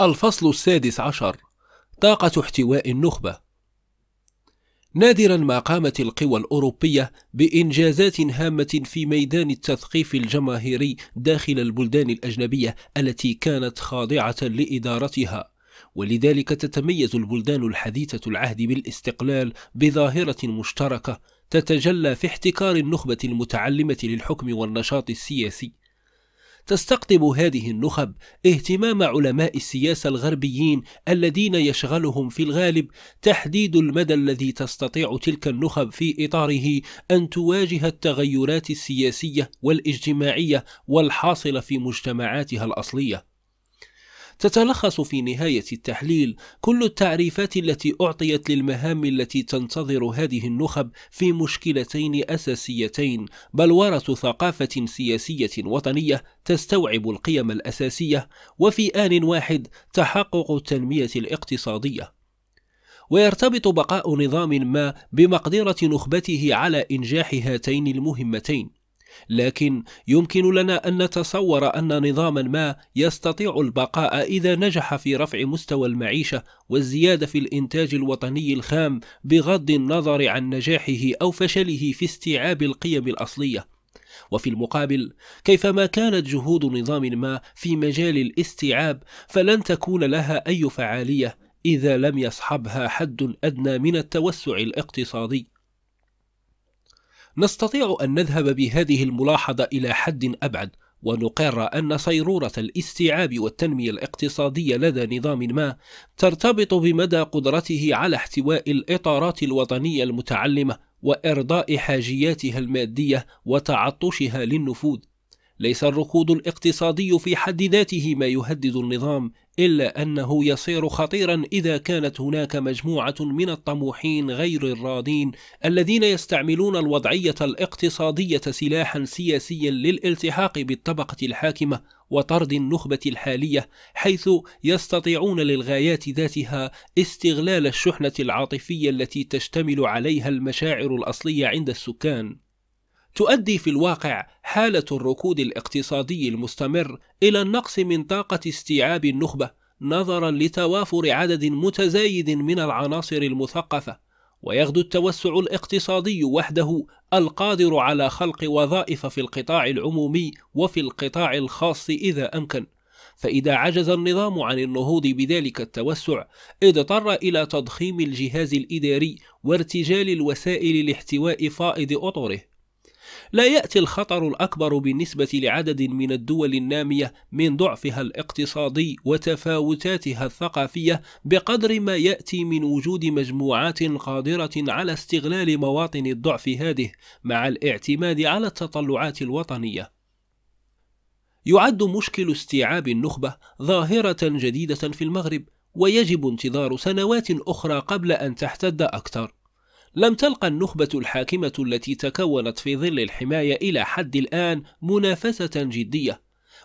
الفصل السادس عشر طاقة احتواء النخبة نادرا ما قامت القوى الأوروبية بإنجازات هامة في ميدان التثقيف الجماهيري داخل البلدان الأجنبية التي كانت خاضعة لإدارتها ولذلك تتميز البلدان الحديثة العهد بالاستقلال بظاهرة مشتركة تتجلى في احتكار النخبة المتعلمة للحكم والنشاط السياسي تستقطب هذه النخب اهتمام علماء السياسة الغربيين الذين يشغلهم في الغالب تحديد المدى الذي تستطيع تلك النخب في إطاره أن تواجه التغيرات السياسية والاجتماعية والحاصلة في مجتمعاتها الأصلية تتلخص في نهاية التحليل كل التعريفات التي أعطيت للمهام التي تنتظر هذه النخب في مشكلتين أساسيتين بلورة ثقافة سياسية وطنية تستوعب القيم الأساسية وفي آن واحد تحقق التنمية الاقتصادية ويرتبط بقاء نظام ما بمقدرة نخبته على إنجاح هاتين المهمتين لكن يمكن لنا أن نتصور أن نظاما ما يستطيع البقاء إذا نجح في رفع مستوى المعيشة والزيادة في الإنتاج الوطني الخام بغض النظر عن نجاحه أو فشله في استيعاب القيم الأصلية وفي المقابل كيفما كانت جهود نظام ما في مجال الاستيعاب فلن تكون لها أي فعالية إذا لم يصحبها حد أدنى من التوسع الاقتصادي نستطيع أن نذهب بهذه الملاحظة إلى حد أبعد ونقر أن صيرورة الاستيعاب والتنمية الاقتصادية لدى نظام ما ترتبط بمدى قدرته على احتواء الإطارات الوطنية المتعلمة وإرضاء حاجياتها المادية وتعطشها للنفوذ ليس الركود الاقتصادي في حد ذاته ما يهدد النظام إلا أنه يصير خطيرا إذا كانت هناك مجموعة من الطموحين غير الراضين الذين يستعملون الوضعية الاقتصادية سلاحا سياسيا للالتحاق بالطبقة الحاكمة وطرد النخبة الحالية حيث يستطيعون للغايات ذاتها استغلال الشحنة العاطفية التي تشتمل عليها المشاعر الأصلية عند السكان تؤدي في الواقع حالة الركود الاقتصادي المستمر إلى النقص من طاقة استيعاب النخبة نظرا لتوافر عدد متزايد من العناصر المثقفة ويغدو التوسع الاقتصادي وحده القادر على خلق وظائف في القطاع العمومي وفي القطاع الخاص إذا أمكن فإذا عجز النظام عن النهوض بذلك التوسع اضطر إلى تضخيم الجهاز الإداري وارتجال الوسائل لاحتواء فائض أطره لا يأتي الخطر الأكبر بالنسبة لعدد من الدول النامية من ضعفها الاقتصادي وتفاوتاتها الثقافية بقدر ما يأتي من وجود مجموعات قادرة على استغلال مواطن الضعف هذه مع الاعتماد على التطلعات الوطنية يعد مشكل استيعاب النخبة ظاهرة جديدة في المغرب ويجب انتظار سنوات أخرى قبل أن تحتد أكثر لم تلقى النخبة الحاكمة التي تكونت في ظل الحماية إلى حد الآن منافسة جدية،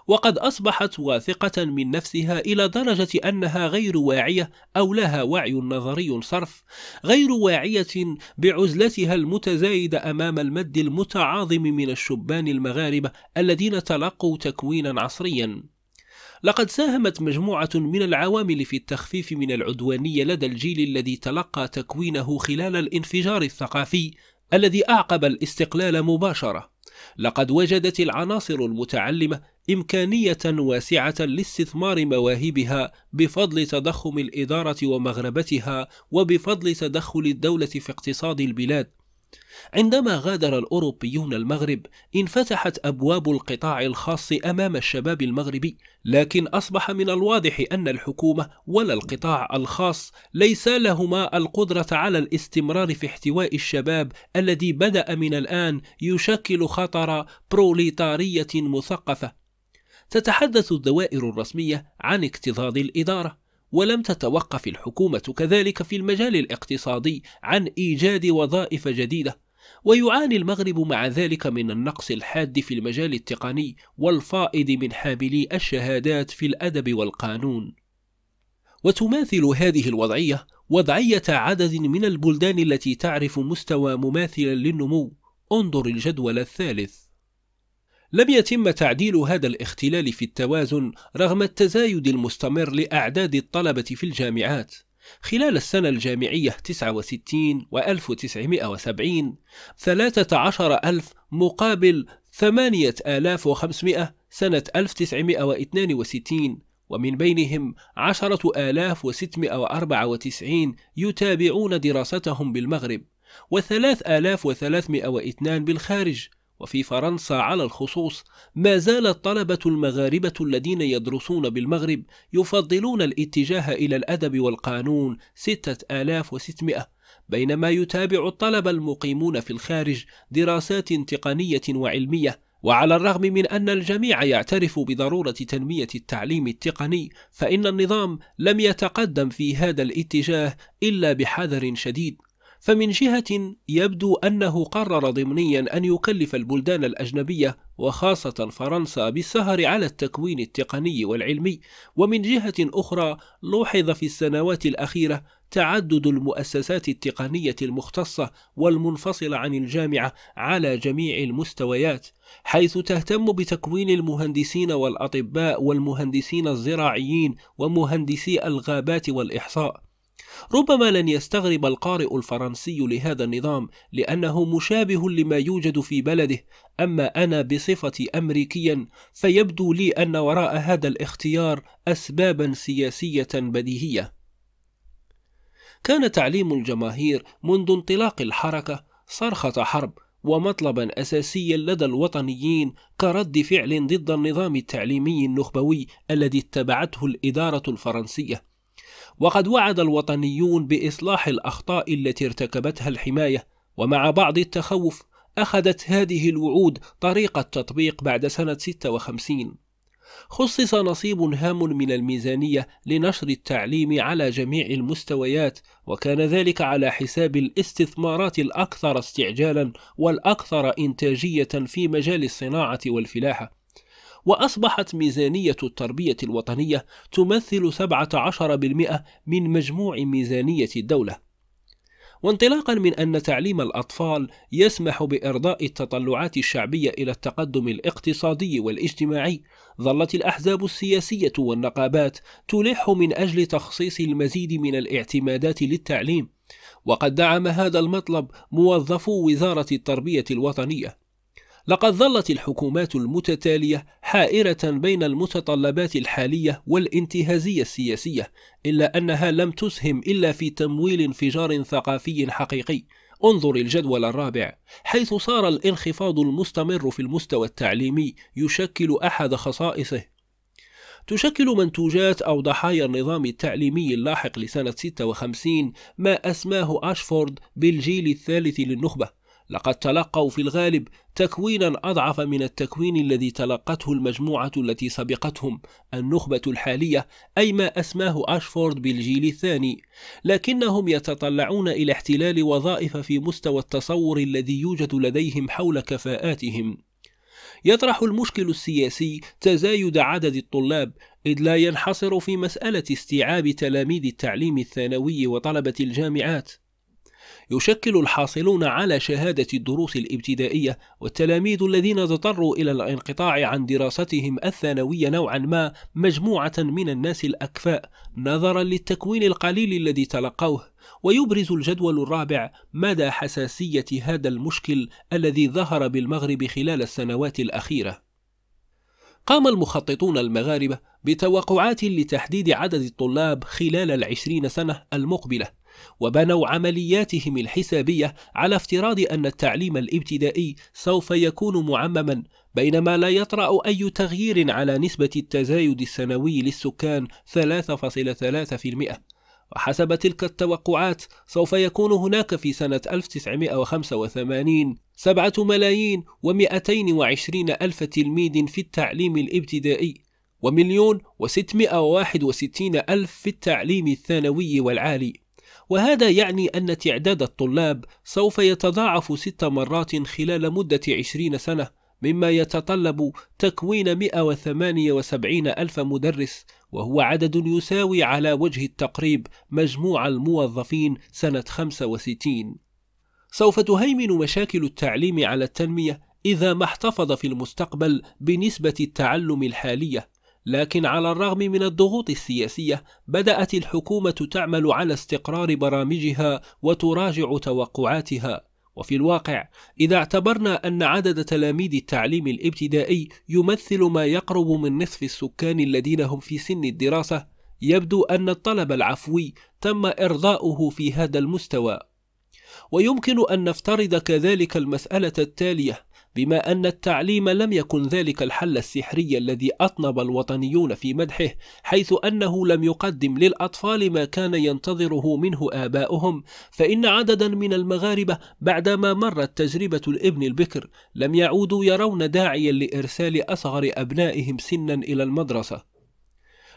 وقد أصبحت واثقة من نفسها إلى درجة أنها غير واعية أو لها وعي نظري صرف، غير واعية بعزلتها المتزايدة أمام المد المتعاظم من الشبان المغاربة الذين تلقوا تكوينا عصريا، لقد ساهمت مجموعة من العوامل في التخفيف من العدوانية لدى الجيل الذي تلقى تكوينه خلال الانفجار الثقافي الذي أعقب الاستقلال مباشرة. لقد وجدت العناصر المتعلمة إمكانية واسعة لاستثمار مواهبها بفضل تضخم الإدارة ومغربتها وبفضل تدخل الدولة في اقتصاد البلاد. عندما غادر الأوروبيون المغرب انفتحت أبواب القطاع الخاص أمام الشباب المغربي لكن أصبح من الواضح أن الحكومة ولا القطاع الخاص ليس لهما القدرة على الاستمرار في احتواء الشباب الذي بدأ من الآن يشكل خطر بروليتارية مثقفة تتحدث الدوائر الرسمية عن اكتظاظ الإدارة ولم تتوقف الحكومة كذلك في المجال الاقتصادي عن إيجاد وظائف جديدة ويعاني المغرب مع ذلك من النقص الحاد في المجال التقني والفائض من حاملي الشهادات في الأدب والقانون وتماثل هذه الوضعية وضعية عدد من البلدان التي تعرف مستوى مماثلا للنمو انظر الجدول الثالث لم يتم تعديل هذا الاختلال في التوازن رغم التزايد المستمر لأعداد الطلبة في الجامعات خلال السنة الجامعية 69 و 1970 13 ألف مقابل 8500 سنة 1962 ومن بينهم 10694 يتابعون دراستهم بالمغرب و 3302 بالخارج وفي فرنسا على الخصوص ما زال الطلبة المغاربة الذين يدرسون بالمغرب يفضلون الاتجاه إلى الأدب والقانون 6600 بينما يتابع الطلبة المقيمون في الخارج دراسات تقنية وعلمية وعلى الرغم من أن الجميع يعترف بضرورة تنمية التعليم التقني، فإن النظام لم يتقدم في هذا الاتجاه إلا بحذر شديد، فمن جهة يبدو أنه قرر ضمنيا أن يكلف البلدان الأجنبية وخاصة فرنسا بالسهر على التكوين التقني والعلمي ومن جهة أخرى لوحظ في السنوات الأخيرة تعدد المؤسسات التقنية المختصة والمنفصلة عن الجامعة على جميع المستويات حيث تهتم بتكوين المهندسين والأطباء والمهندسين الزراعيين ومهندسي الغابات والإحصاء ربما لن يستغرب القارئ الفرنسي لهذا النظام لأنه مشابه لما يوجد في بلده أما أنا بصفتي أمريكيا فيبدو لي أن وراء هذا الاختيار أسبابا سياسية بديهية كان تعليم الجماهير منذ انطلاق الحركة صرخة حرب ومطلبا اساسيا لدى الوطنيين كرد فعل ضد النظام التعليمي النخبوي الذي اتبعته الاداره الفرنسيه وقد وعد الوطنيون بإصلاح الأخطاء التي ارتكبتها الحماية ومع بعض التخوف أخذت هذه الوعود طريقة تطبيق بعد سنة 56 خصص نصيب هام من الميزانية لنشر التعليم على جميع المستويات وكان ذلك على حساب الاستثمارات الأكثر استعجالا والأكثر إنتاجية في مجال الصناعة والفلاحة وأصبحت ميزانية التربية الوطنية تمثل 17% من مجموع ميزانية الدولة وانطلاقا من أن تعليم الأطفال يسمح بإرضاء التطلعات الشعبية إلى التقدم الاقتصادي والاجتماعي ظلت الأحزاب السياسية والنقابات تلح من أجل تخصيص المزيد من الاعتمادات للتعليم وقد دعم هذا المطلب موظفو وزارة التربية الوطنية لقد ظلت الحكومات المتتالية حائرة بين المتطلبات الحالية والانتهازية السياسية إلا أنها لم تسهم إلا في تمويل انفجار ثقافي حقيقي انظر الجدول الرابع حيث صار الانخفاض المستمر في المستوى التعليمي يشكل أحد خصائصه تشكل منتوجات أو ضحايا النظام التعليمي اللاحق لسنة 56 ما أسماه أشفورد بالجيل الثالث للنخبة لقد تلقوا في الغالب تكوينا أضعف من التكوين الذي تلقته المجموعة التي سبقتهم النخبة الحالية أي ما أسماه أشفورد بالجيل الثاني لكنهم يتطلعون إلى احتلال وظائف في مستوى التصور الذي يوجد لديهم حول كفاءاتهم يطرح المشكل السياسي تزايد عدد الطلاب إذ لا ينحصر في مسألة استيعاب تلاميذ التعليم الثانوي وطلبة الجامعات يشكل الحاصلون على شهادة الدروس الابتدائية والتلاميذ الذين اضطروا إلى الانقطاع عن دراستهم الثانوية نوعا ما مجموعة من الناس الأكفاء نظرا للتكوين القليل الذي تلقوه ويبرز الجدول الرابع مدى حساسية هذا المشكل الذي ظهر بالمغرب خلال السنوات الأخيرة قام المخططون المغاربة بتوقعات لتحديد عدد الطلاب خلال العشرين سنة المقبلة وبنوا عملياتهم الحسابية على افتراض أن التعليم الابتدائي سوف يكون معمما بينما لا يطرأ أي تغيير على نسبة التزايد السنوي للسكان 3.3% وحسب تلك التوقعات سوف يكون هناك في سنة 1985 سبعة ملايين ومئتين وعشرين ألف تلميذ في التعليم الابتدائي ومليون وستمائة وواحد وستين ألف في التعليم الثانوي والعالي وهذا يعني أن تعداد الطلاب سوف يتضاعف ست مرات خلال مدة عشرين سنة مما يتطلب تكوين 178 ألف مدرس وهو عدد يساوي على وجه التقريب مجموع الموظفين سنة 65 سوف تهيمن مشاكل التعليم على التنمية إذا ما احتفظ في المستقبل بنسبة التعلم الحالية لكن على الرغم من الضغوط السياسية بدأت الحكومة تعمل على استقرار برامجها وتراجع توقعاتها وفي الواقع إذا اعتبرنا أن عدد تلاميذ التعليم الابتدائي يمثل ما يقرب من نصف السكان الذين هم في سن الدراسة يبدو أن الطلب العفوي تم إرضاؤه في هذا المستوى ويمكن أن نفترض كذلك المسألة التالية بما أن التعليم لم يكن ذلك الحل السحري الذي أطنب الوطنيون في مدحه حيث أنه لم يقدم للأطفال ما كان ينتظره منه آباؤهم فإن عددا من المغاربة بعدما مرت تجربة الابن البكر لم يعودوا يرون داعيا لإرسال أصغر أبنائهم سنا إلى المدرسة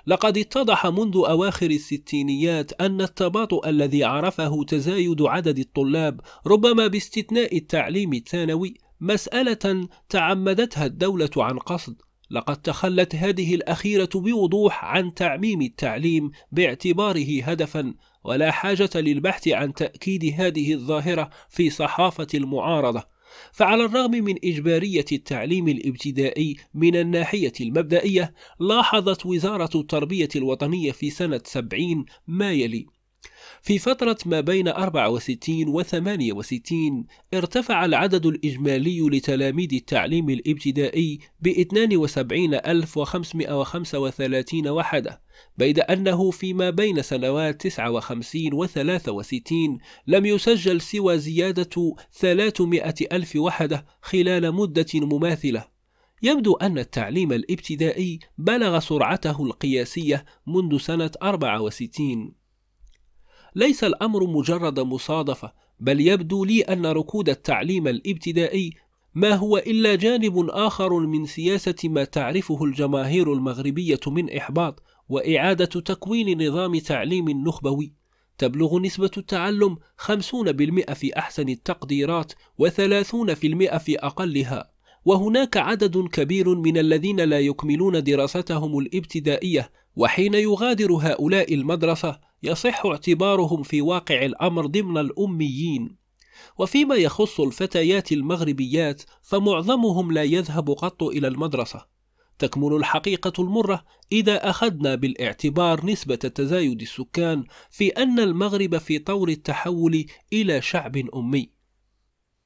لقد اتضح منذ أواخر الستينيات أن التباطؤ الذي عرفه تزايد عدد الطلاب ربما باستثناء التعليم الثانوي مسألة تعمدتها الدولة عن قصد لقد تخلت هذه الأخيرة بوضوح عن تعميم التعليم باعتباره هدفا ولا حاجة للبحث عن تأكيد هذه الظاهرة في صحافة المعارضة فعلى الرغم من إجبارية التعليم الابتدائي من الناحية المبدئية لاحظت وزارة التربية الوطنية في سنة 70 ما يلي في فترة ما بين 64 و 68 ارتفع العدد الإجمالي لتلاميذ التعليم الابتدائي ب 72535 وحده بيد أنه فيما بين سنوات 59 و 63 لم يسجل سوى زيادة 300 ألف وحدة خلال مدة مماثلة يبدو أن التعليم الابتدائي بلغ سرعته القياسية منذ سنة 64 ليس الأمر مجرد مصادفة بل يبدو لي أن ركود التعليم الابتدائي ما هو إلا جانب آخر من سياسة ما تعرفه الجماهير المغربية من إحباط وإعادة تكوين نظام تعليم نخبوي تبلغ نسبة التعلم 50% في أحسن التقديرات و30% في أقلها وهناك عدد كبير من الذين لا يكملون دراستهم الابتدائية وحين يغادر هؤلاء المدرسة يصح اعتبارهم في واقع الأمر ضمن الأميين وفيما يخص الفتيات المغربيات فمعظمهم لا يذهب قط إلى المدرسة تكمن الحقيقة المرة إذا أخذنا بالاعتبار نسبة تزايد السكان في أن المغرب في طور التحول إلى شعب أمي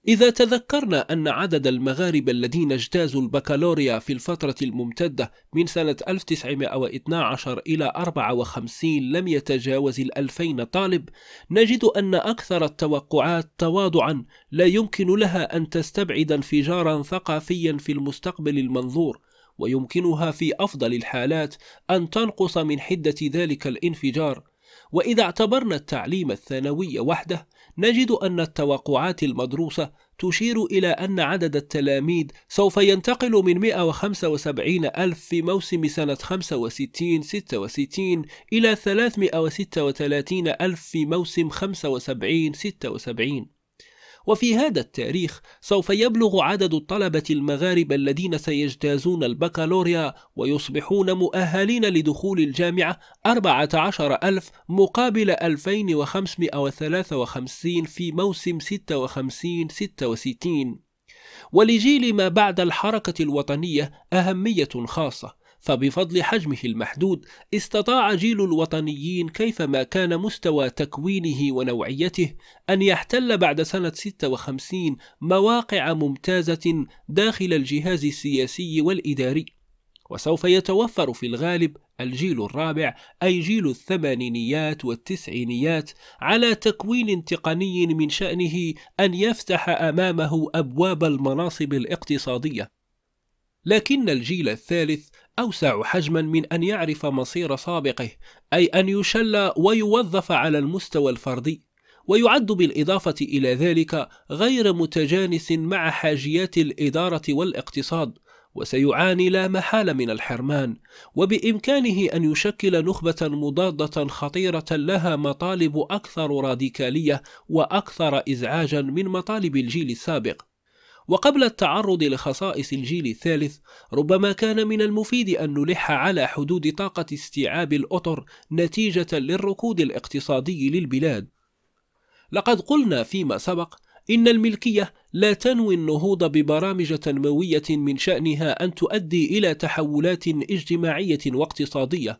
إذا تذكرنا أن عدد المغاربة الذين اجتازوا البكالوريا في الفترة الممتدة من سنة 1912 إلى 54 لم يتجاوز الألفين طالب نجد أن أكثر التوقعات تواضعا لا يمكن لها أن تستبعد انفجارا ثقافيا في المستقبل المنظور ويمكنها في أفضل الحالات أن تنقص من حدة ذلك الانفجار وإذا اعتبرنا التعليم الثانوي وحده نجد أن التوقعات المدروسة تشير إلى أن عدد التلاميذ سوف ينتقل من 175 ألف في موسم سنة 65-66 إلى 336 ألف في موسم 75-76 وفي هذا التاريخ سوف يبلغ عدد الطلبة المغاربة الذين سيجتازون البكالوريا ويصبحون مؤهلين لدخول الجامعة 14000 مقابل 2553 في موسم 56-66 ولجيل ما بعد الحركة الوطنية أهمية خاصة فبفضل حجمه المحدود استطاع جيل الوطنيين كيفما كان مستوى تكوينه ونوعيته أن يحتل بعد سنة 56 مواقع ممتازة داخل الجهاز السياسي والإداري وسوف يتوفر في الغالب الجيل الرابع أي جيل الثمانينيات والتسعينيات على تكوين تقني من شأنه أن يفتح أمامه أبواب المناصب الاقتصادية لكن الجيل الثالث أوسع حجما من أن يعرف مصير سابقه أي أن يشل ويوظف على المستوى الفردي ويعد بالإضافة إلى ذلك غير متجانس مع حاجيات الإدارة والاقتصاد وسيعاني لا محالة من الحرمان وبإمكانه أن يشكل نخبة مضادة خطيرة لها مطالب أكثر راديكالية وأكثر إزعاجا من مطالب الجيل السابق وقبل التعرض لخصائص الجيل الثالث ربما كان من المفيد أن نلح على حدود طاقة استيعاب الأطر نتيجة للركود الاقتصادي للبلاد لقد قلنا فيما سبق إن الملكية لا تنوي النهوض ببرامج تنموية من شأنها أن تؤدي إلى تحولات اجتماعية واقتصادية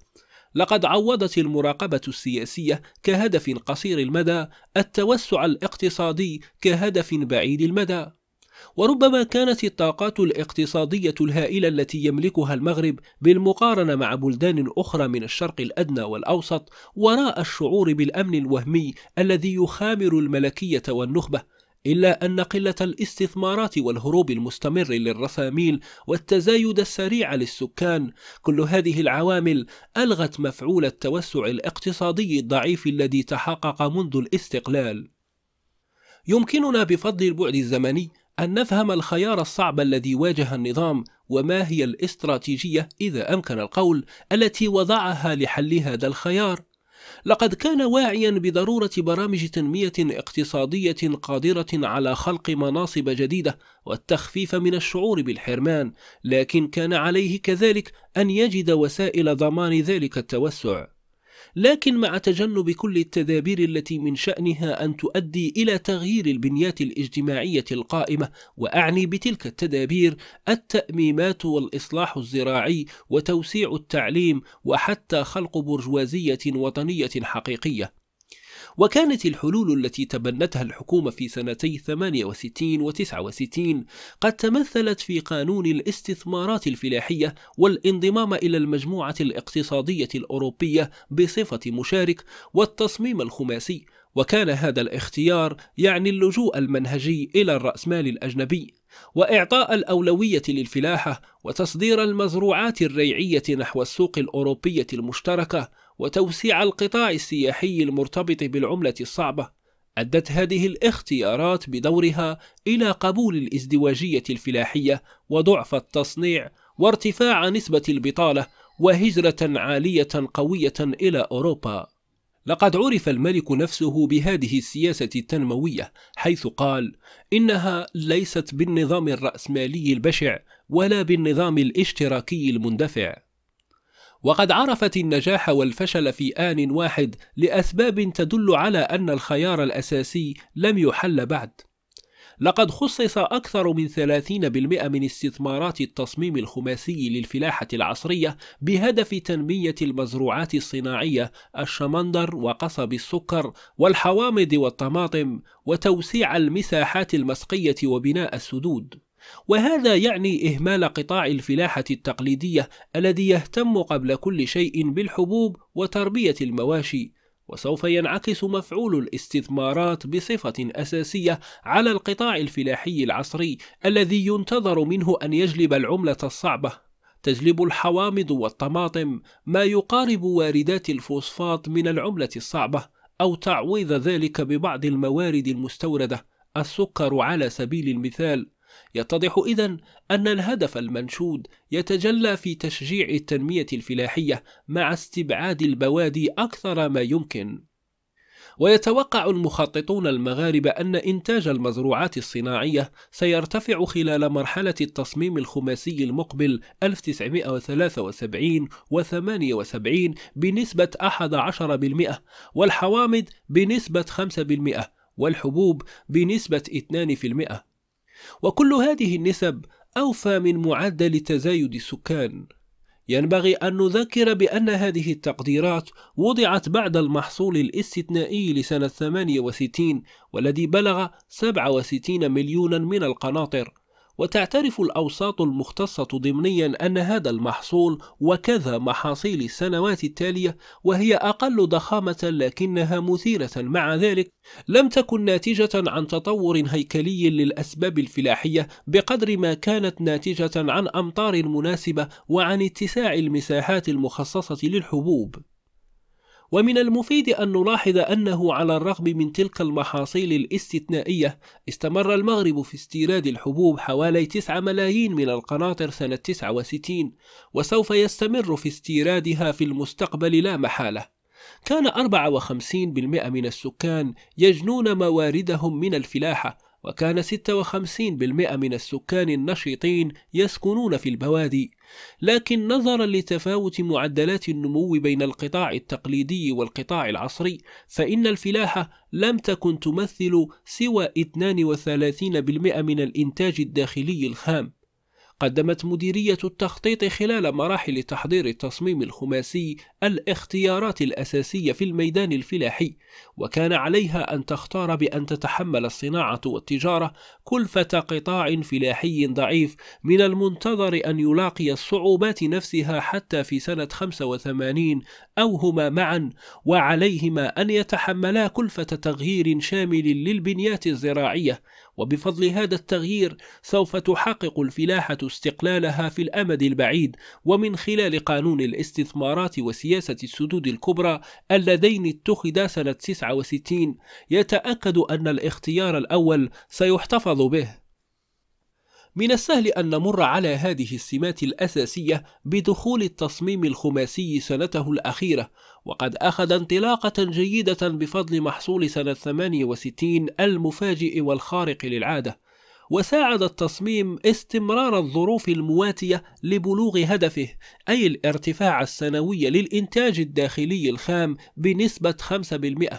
لقد عوضت المراقبة السياسية كهدف قصير المدى التوسع الاقتصادي كهدف بعيد المدى وربما كانت الطاقات الاقتصادية الهائلة التي يملكها المغرب بالمقارنة مع بلدان أخرى من الشرق الأدنى والأوسط وراء الشعور بالأمن الوهمي الذي يخامر الملكية والنخبة إلا أن قلة الاستثمارات والهروب المستمر للرساميل والتزايد السريع للسكان كل هذه العوامل ألغت مفعول التوسع الاقتصادي الضعيف الذي تحقق منذ الاستقلال يمكننا بفضل البعد الزمني أن نفهم الخيار الصعب الذي واجه النظام وما هي الاستراتيجية إذا أمكن القول التي وضعها لحل هذا الخيار لقد كان واعيا بضرورة برامج تنمية اقتصادية قادرة على خلق مناصب جديدة والتخفيف من الشعور بالحرمان لكن كان عليه كذلك أن يجد وسائل ضمان ذلك التوسع لكن مع تجنب كل التدابير التي من شأنها أن تؤدي إلى تغيير البنيات الاجتماعية القائمة وأعني بتلك التدابير التأميمات والإصلاح الزراعي وتوسيع التعليم وحتى خلق برجوازية وطنية حقيقية وكانت الحلول التي تبنتها الحكومة في سنتي 68 و 69 قد تمثلت في قانون الاستثمارات الفلاحية والانضمام إلى المجموعة الاقتصادية الأوروبية بصفة مشارك والتصميم الخماسي وكان هذا الاختيار يعني اللجوء المنهجي إلى الرأسمال الأجنبي وإعطاء الأولوية للفلاحة وتصدير المزروعات الريعية نحو السوق الأوروبية المشتركة وتوسيع القطاع السياحي المرتبط بالعملة الصعبة أدت هذه الاختيارات بدورها إلى قبول الازدواجية الفلاحية وضعف التصنيع وارتفاع نسبة البطالة وهجرة عالية قوية إلى أوروبا لقد عرف الملك نفسه بهذه السياسة التنموية حيث قال إنها ليست بالنظام الرأسمالي البشع ولا بالنظام الاشتراكي المندفع وقد عرفت النجاح والفشل في آن واحد لأسباب تدل على أن الخيار الأساسي لم يحل بعد. لقد خصص أكثر من 30% من استثمارات التصميم الخماسي للفلاحة العصرية بهدف تنمية المزروعات الصناعية الشمندر وقصب السكر والحوامض والطماطم وتوسيع المساحات المسقية وبناء السدود. وهذا يعني إهمال قطاع الفلاحة التقليدية الذي يهتم قبل كل شيء بالحبوب وتربية المواشي وسوف ينعكس مفعول الاستثمارات بصفة أساسية على القطاع الفلاحي العصري الذي ينتظر منه أن يجلب العملة الصعبة تجلب الحوامض والطماطم ما يقارب واردات الفوسفات من العملة الصعبة أو تعويض ذلك ببعض الموارد المستوردة السكر على سبيل المثال يتضح إذا أن الهدف المنشود يتجلى في تشجيع التنمية الفلاحية مع استبعاد البوادي أكثر ما يمكن ويتوقع المخططون المغاربة أن إنتاج المزروعات الصناعية سيرتفع خلال مرحلة التصميم الخماسي المقبل 1973 و 78 بنسبة 11% والحوامض بنسبة 5% والحبوب بنسبة 2% وكل هذه النسب أوفى من معدل تزايد السكان ينبغي أن نذكر بأن هذه التقديرات وضعت بعد المحصول الاستثنائي لسنة 68 والذي بلغ 67 مليونا من القناطر وتعترف الأوساط المختصة ضمنيا أن هذا المحصول وكذا محاصيل السنوات التالية وهي أقل ضخامة لكنها مثيرة مع ذلك لم تكن ناتجة عن تطور هيكلي للأسباب الفلاحية بقدر ما كانت ناتجة عن أمطار مناسبة وعن اتساع المساحات المخصصة للحبوب ومن المفيد أن نلاحظ أنه على الرغم من تلك المحاصيل الاستثنائية استمر المغرب في استيراد الحبوب حوالي 9 ملايين من القناطر سنة 69 وسوف يستمر في استيرادها في المستقبل لا محالة كان 54% من السكان يجنون مواردهم من الفلاحة وكان 56% من السكان النشيطين يسكنون في البوادي لكن نظرا لتفاوت معدلات النمو بين القطاع التقليدي والقطاع العصري فإن الفلاحة لم تكن تمثل سوى 32% من الإنتاج الداخلي الخام قدمت مديرية التخطيط خلال مراحل تحضير التصميم الخماسي الاختيارات الأساسية في الميدان الفلاحي، وكان عليها أن تختار بأن تتحمل الصناعة والتجارة كلفة قطاع فلاحي ضعيف من المنتظر أن يلاقي الصعوبات نفسها حتى في سنة 85 أو هما معا، وعليهما أن يتحملا كلفة تغيير شامل للبنيات الزراعية وبفضل هذا التغيير سوف تحقق الفلاحة استقلالها في الأمد البعيد ومن خلال قانون الاستثمارات وسياسة السدود الكبرى اللذين اتخذا سنة 69 يتأكد أن الاختيار الأول سيحتفظ به من السهل أن نمر على هذه السمات الأساسية بدخول التصميم الخماسي سنته الأخيرة وقد أخذ انطلاقة جيدة بفضل محصول سنة 68 المفاجئ والخارق للعادة وساعد التصميم استمرار الظروف المواتية لبلوغ هدفه أي الارتفاع السنوي للإنتاج الداخلي الخام بنسبة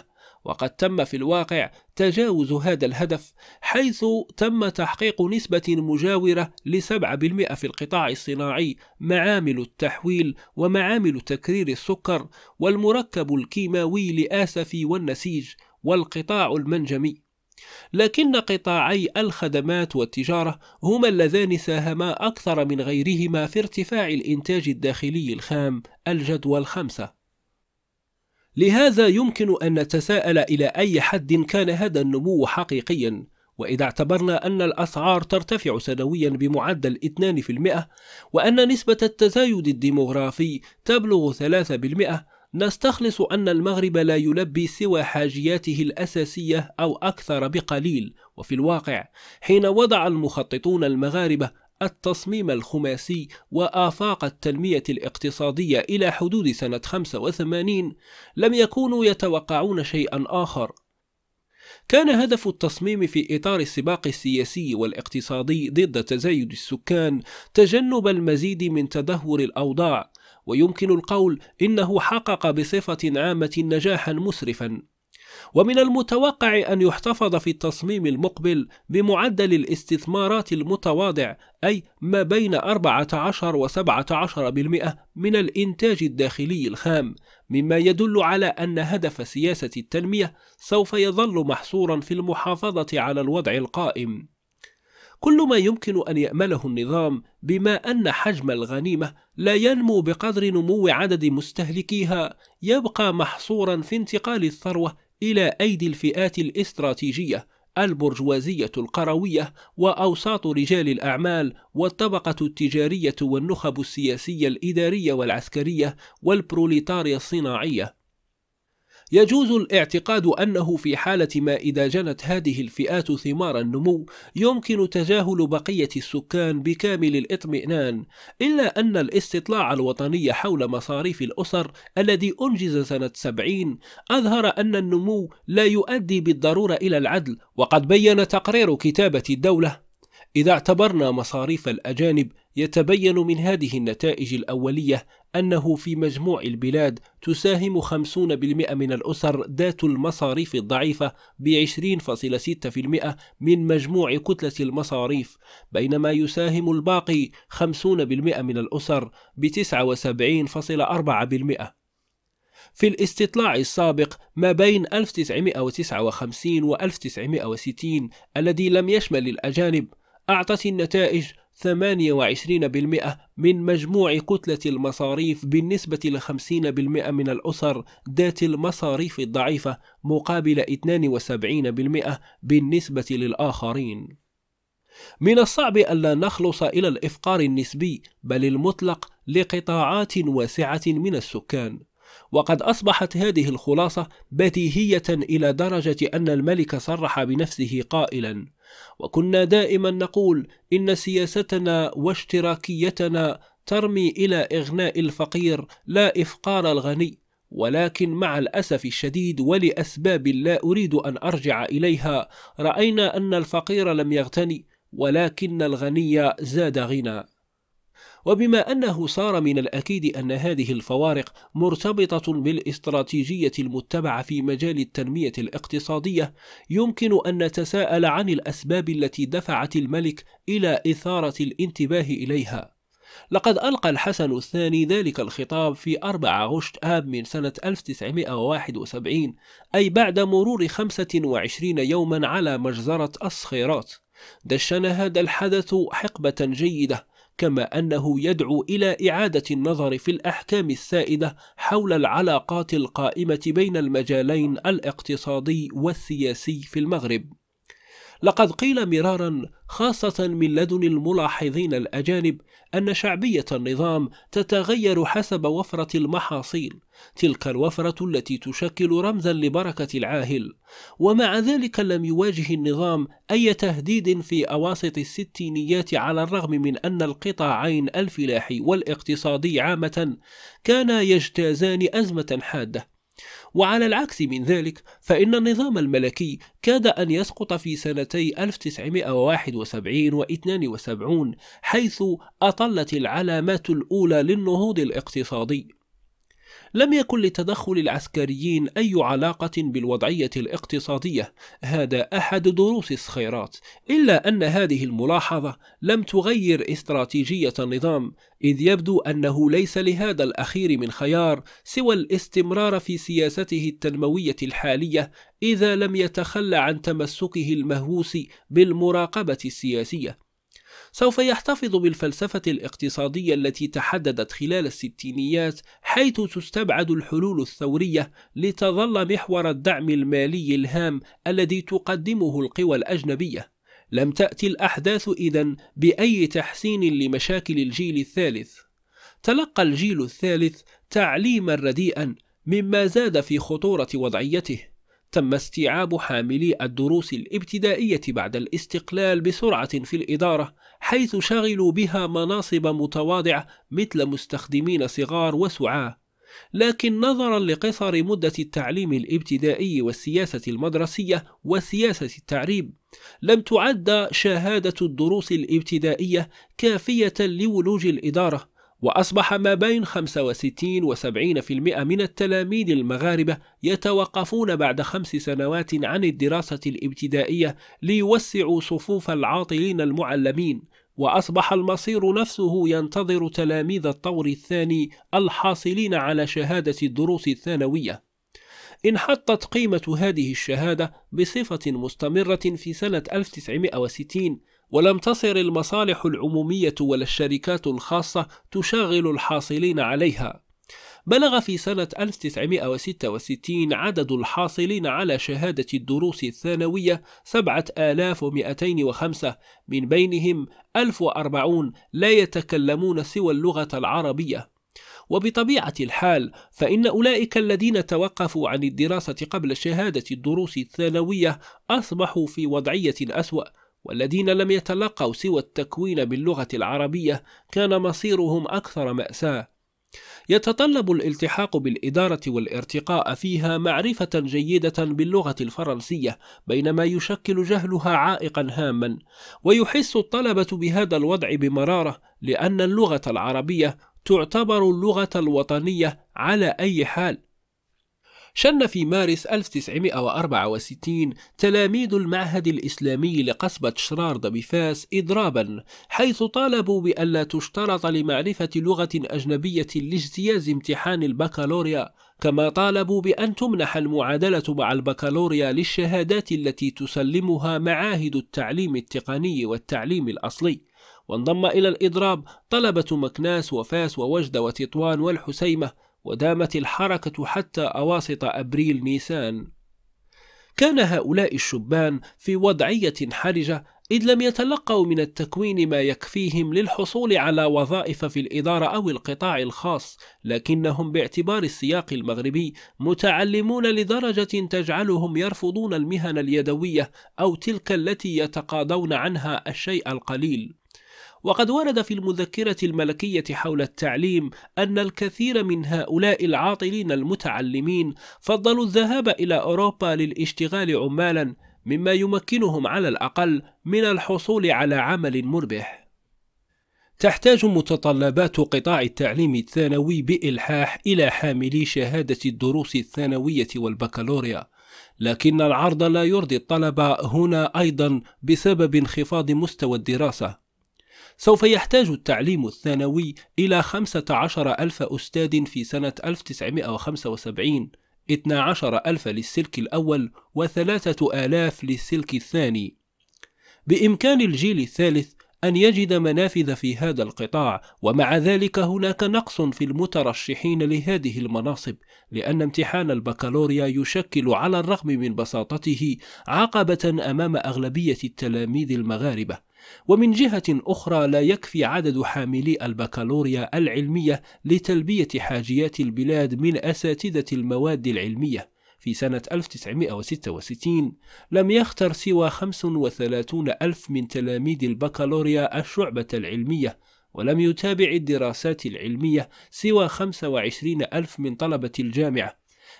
5% وقد تم في الواقع تجاوز هذا الهدف حيث تم تحقيق نسبة مجاورة لسبعة بالمئة في القطاع الصناعي معامل التحويل ومعامل تكرير السكر والمركب الكيماوي لآسفي والنسيج والقطاع المنجمي لكن قطاعي الخدمات والتجارة هما اللذان ساهما أكثر من غيرهما في ارتفاع الإنتاج الداخلي الخام الجدول 5 لهذا يمكن أن نتساءل إلى أي حد كان هذا النمو حقيقيا وإذا اعتبرنا أن الأسعار ترتفع سنويا بمعدل 2% وأن نسبة التزايد الديمغرافي تبلغ 3% نستخلص أن المغرب لا يلبي سوى حاجياته الأساسية أو أكثر بقليل وفي الواقع حين وضع المخططون المغاربة التصميم الخماسي وآفاق التنمية الاقتصادية إلى حدود سنة 85 لم يكونوا يتوقعون شيئا آخر كان هدف التصميم في إطار السباق السياسي والاقتصادي ضد تزايد السكان تجنب المزيد من تدهور الأوضاع ويمكن القول إنه حقق بصفة عامة نجاحا مسرفا ومن المتوقع أن يحتفظ في التصميم المقبل بمعدل الاستثمارات المتواضع أي ما بين 14 و 17% من الإنتاج الداخلي الخام مما يدل على أن هدف سياسة التنمية سوف يظل محصورا في المحافظة على الوضع القائم كل ما يمكن أن يأمله النظام بما أن حجم الغنيمة لا ينمو بقدر نمو عدد مستهلكيها يبقى محصورا في انتقال الثروة إلى أيدي الفئات الاستراتيجية البرجوازية القروية وأوساط رجال الأعمال والطبقة التجارية والنخب السياسية الإدارية والعسكرية والبروليتاريا الصناعية يجوز الاعتقاد أنه في حالة ما إذا جنت هذه الفئات ثمار النمو يمكن تجاهل بقية السكان بكامل الاطمئنان إلا أن الاستطلاع الوطني حول مصاريف الأسر الذي أنجز سنة 70 أظهر أن النمو لا يؤدي بالضرورة إلى العدل وقد بين تقرير كتابة الدولة إذا اعتبرنا مصاريف الأجانب يتبين من هذه النتائج الأولية أنه في مجموع البلاد تساهم 50% من الأسر ذات المصاريف الضعيفة ب 20.6% من مجموع كتلة المصاريف بينما يساهم الباقي 50% من الأسر ب 79.4% في الاستطلاع السابق ما بين 1959 و 1960 الذي لم يشمل الأجانب أعطت النتائج 28% من مجموع كتلة المصاريف بالنسبة ل 50% من الأسر ذات المصاريف الضعيفة مقابل 72% بالنسبة للآخرين. من الصعب ألا نخلص إلى الإفقار النسبي بل المطلق لقطاعات واسعة من السكان. وقد أصبحت هذه الخلاصة بديهية إلى درجة أن الملك صرح بنفسه قائلا: وكنا دائما نقول إن سياستنا واشتراكيتنا ترمي إلى إغناء الفقير لا إفقار الغني ولكن مع الأسف الشديد ولأسباب لا أريد أن أرجع إليها رأينا أن الفقير لم يغتني ولكن الغني زاد غنى وبما أنه صار من الأكيد أن هذه الفوارق مرتبطة بالاستراتيجية المتبعة في مجال التنمية الاقتصادية يمكن أن نتساءل عن الأسباب التي دفعت الملك إلى إثارة الانتباه إليها لقد ألقى الحسن الثاني ذلك الخطاب في 4 غشت آب من سنة 1971 أي بعد مرور 25 يوما على مجزرة الصخيرات دشن هذا الحدث حقبة جيدة كما أنه يدعو إلى إعادة النظر في الأحكام السائدة حول العلاقات القائمة بين المجالين الاقتصادي والسياسي في المغرب لقد قيل مرارا خاصة من لدن الملاحظين الأجانب أن شعبية النظام تتغير حسب وفرة المحاصيل تلك الوفرة التي تشكل رمزا لبركة العاهل ومع ذلك لم يواجه النظام أي تهديد في أواسط الستينيات على الرغم من أن القطاعين الفلاحي والاقتصادي عامة كانا يجتازان أزمة حادة وعلى العكس من ذلك فإن النظام الملكي كاد أن يسقط في سنتي 1971 و 72 حيث أطلت العلامات الأولى للنهوض الاقتصادي لم يكن لتدخل العسكريين أي علاقة بالوضعية الاقتصادية هذا أحد دروس الصخيرات إلا أن هذه الملاحظة لم تغير استراتيجية النظام إذ يبدو أنه ليس لهذا الأخير من خيار سوى الاستمرار في سياسته التنموية الحالية إذا لم يتخلى عن تمسكه المهووس بالمراقبة السياسية سوف يحتفظ بالفلسفة الاقتصادية التي تحددت خلال الستينيات حيث تستبعد الحلول الثورية لتظل محور الدعم المالي الهام الذي تقدمه القوى الأجنبية لم تأتي الأحداث إذن بأي تحسين لمشاكل الجيل الثالث تلقى الجيل الثالث تعليما رديئا مما زاد في خطورة وضعيته تم استيعاب حاملي الدروس الابتدائية بعد الاستقلال بسرعة في الإدارة حيث شغلوا بها مناصب متواضعة مثل مستخدمين صغار وسعاة لكن نظرا لقصر مدة التعليم الابتدائي والسياسة المدرسية وسياسة التعريب لم تعد شهادة الدروس الابتدائية كافية لولوج الإدارة وأصبح ما بين 65 و 70% من التلاميذ المغاربة يتوقفون بعد خمس سنوات عن الدراسة الابتدائية ليوسعوا صفوف العاطلين المعلمين وأصبح المصير نفسه ينتظر تلاميذ الطور الثاني الحاصلين على شهادة الدروس الثانوية انحطت قيمة هذه الشهادة بصفة مستمرة في سنة 1960 ولم تصر المصالح العمومية ولا الشركات الخاصة تشغل الحاصلين عليها بلغ في سنة 1966 عدد الحاصلين على شهادة الدروس الثانوية 7205 من بينهم 1040 لا يتكلمون سوى اللغة العربية وبطبيعة الحال فإن أولئك الذين توقفوا عن الدراسة قبل شهادة الدروس الثانوية أصبحوا في وضعية أسوأ والذين لم يتلقوا سوى التكوين باللغة العربية كان مصيرهم أكثر مأساة يتطلب الالتحاق بالإدارة والارتقاء فيها معرفة جيدة باللغة الفرنسية بينما يشكل جهلها عائقا هاما ويحس الطلبة بهذا الوضع بمرارة لأن اللغة العربية تعتبر اللغة الوطنية على أي حال شن في مارس 1964 تلاميذ المعهد الإسلامي لقصبة شرارد بفاس إضرابا حيث طالبوا بألا تشترط لمعرفة لغة أجنبية لاجتياز امتحان البكالوريا كما طالبوا بأن تمنح المعادلة مع البكالوريا للشهادات التي تسلمها معاهد التعليم التقني والتعليم الأصلي وانضم إلى الإضراب طلبة مكناس وفاس ووجدة وتطوان والحسيمة ودامت الحركة حتى أواسط أبريل نيسان كان هؤلاء الشبان في وضعية حرجة إذ لم يتلقوا من التكوين ما يكفيهم للحصول على وظائف في الإدارة أو القطاع الخاص، لكنهم باعتبار السياق المغربي متعلمون لدرجة تجعلهم يرفضون المهن اليدوية أو تلك التي يتقاضون عنها الشيء القليل، وقد ورد في المذكرة الملكية حول التعليم أن الكثير من هؤلاء العاطلين المتعلمين فضلوا الذهاب إلى أوروبا للاشتغال عمالا مما يمكنهم على الأقل من الحصول على عمل مربح تحتاج متطلبات قطاع التعليم الثانوي بإلحاح إلى حاملي شهادة الدروس الثانوية والبكالوريا لكن العرض لا يرضي الطلبة هنا أيضا بسبب انخفاض مستوى الدراسة سوف يحتاج التعليم الثانوي إلى 15 ألف أستاذ في سنة 1975 12 ألف للسلك الأول و آلاف للسلك الثاني بإمكان الجيل الثالث أن يجد منافذ في هذا القطاع ومع ذلك هناك نقص في المترشحين لهذه المناصب لأن امتحان البكالوريا يشكل على الرغم من بساطته عقبة أمام أغلبية التلاميذ المغاربة ومن جهة أخرى لا يكفي عدد حاملي البكالوريا العلمية لتلبية حاجيات البلاد من أساتذة المواد العلمية في سنة 1966 لم يختر سوى 35 ألف من تلاميذ البكالوريا الشعبة العلمية ولم يتابع الدراسات العلمية سوى 25 ألف من طلبة الجامعة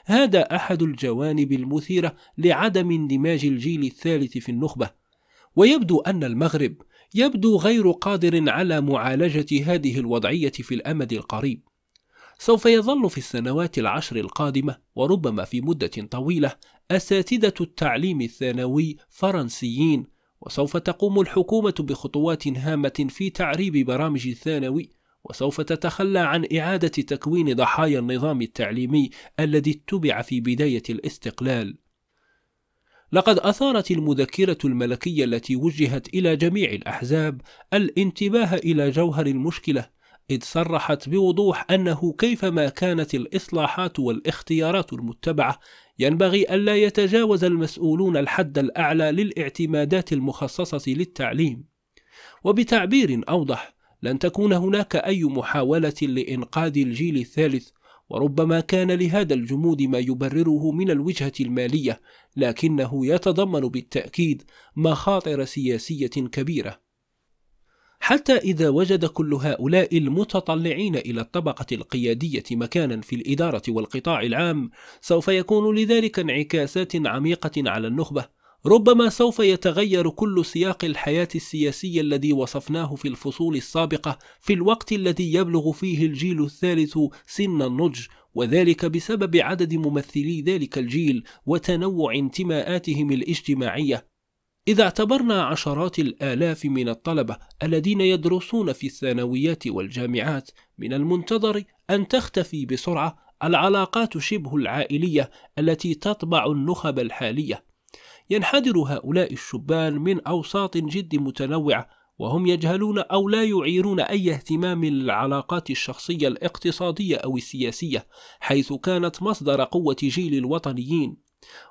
هذا أحد الجوانب المثيرة لعدم اندماج الجيل الثالث في النخبة ويبدو أن المغرب يبدو غير قادر على معالجة هذه الوضعية في الأمد القريب سوف يظل في السنوات العشر القادمة وربما في مدة طويلة أساتذة التعليم الثانوي فرنسيين وسوف تقوم الحكومة بخطوات هامة في تعريب برامج الثانوي وسوف تتخلى عن إعادة تكوين ضحايا النظام التعليمي الذي اتبع في بداية الاستقلال لقد أثارت المذكرة الملكية التي وجهت إلى جميع الأحزاب الانتباه إلى جوهر المشكلة إذ صرحت بوضوح أنه كيفما كانت الإصلاحات والاختيارات المتبعة ينبغي ألا يتجاوز المسؤولون الحد الأعلى للاعتمادات المخصصة للتعليم وبتعبير أوضح لن تكون هناك أي محاولة لإنقاذ الجيل الثالث وربما كان لهذا الجمود ما يبرره من الوجهة المالية لكنه يتضمن بالتأكيد مخاطر سياسية كبيرة حتى إذا وجد كل هؤلاء المتطلعين إلى الطبقة القيادية مكانا في الإدارة والقطاع العام سوف يكون لذلك انعكاسات عميقة على النخبة ربما سوف يتغير كل سياق الحياة السياسية الذي وصفناه في الفصول السابقة في الوقت الذي يبلغ فيه الجيل الثالث سن النضج وذلك بسبب عدد ممثلي ذلك الجيل وتنوع انتماءاتهم الاجتماعية إذا اعتبرنا عشرات الآلاف من الطلبة الذين يدرسون في الثانويات والجامعات من المنتظر أن تختفي بسرعة العلاقات شبه العائلية التي تطبع النخب الحالية ينحدر هؤلاء الشبان من أوساط جد متنوعة وهم يجهلون أو لا يعيرون أي اهتمام للعلاقات الشخصية الاقتصادية أو السياسية حيث كانت مصدر قوة جيل الوطنيين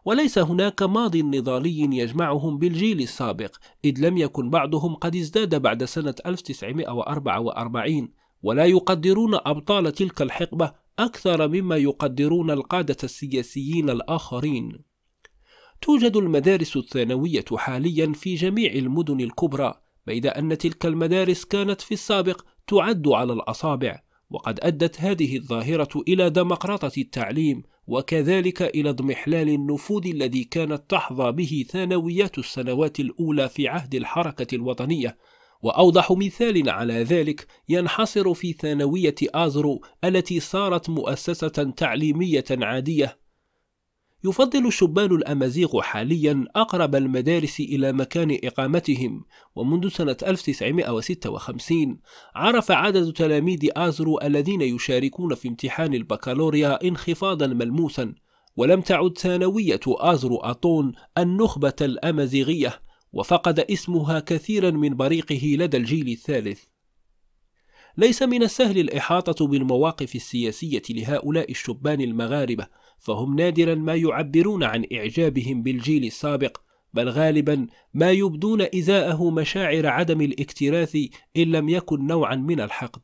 وليس هناك ماض نضالي يجمعهم بالجيل السابق إذ لم يكن بعضهم قد ازداد بعد سنة 1944 ولا يقدرون أبطال تلك الحقبة أكثر مما يقدرون القادة السياسيين الآخرين توجد المدارس الثانوية حاليا في جميع المدن الكبرى بيد أن تلك المدارس كانت في السابق تعد على الأصابع وقد أدت هذه الظاهرة إلى دمقراطة التعليم وكذلك إلى اضمحلال النفوذ الذي كانت تحظى به ثانويات السنوات الأولى في عهد الحركة الوطنية وأوضح مثال على ذلك ينحصر في ثانوية آزرو التي صارت مؤسسة تعليمية عادية يفضل الشبان الأمازيغ حاليا أقرب المدارس إلى مكان إقامتهم ومنذ سنة 1956 عرف عدد تلاميذ آزرو الذين يشاركون في امتحان البكالوريا انخفاضا ملموسا ولم تعد ثانوية آزرو أطون النخبة الأمازيغية وفقد اسمها كثيرا من بريقه لدى الجيل الثالث ليس من السهل الإحاطة بالمواقف السياسية لهؤلاء الشبان المغاربة فهم نادرا ما يعبرون عن إعجابهم بالجيل السابق بل غالبا ما يبدون إزاءه مشاعر عدم الاكتراث إن لم يكن نوعا من الحقد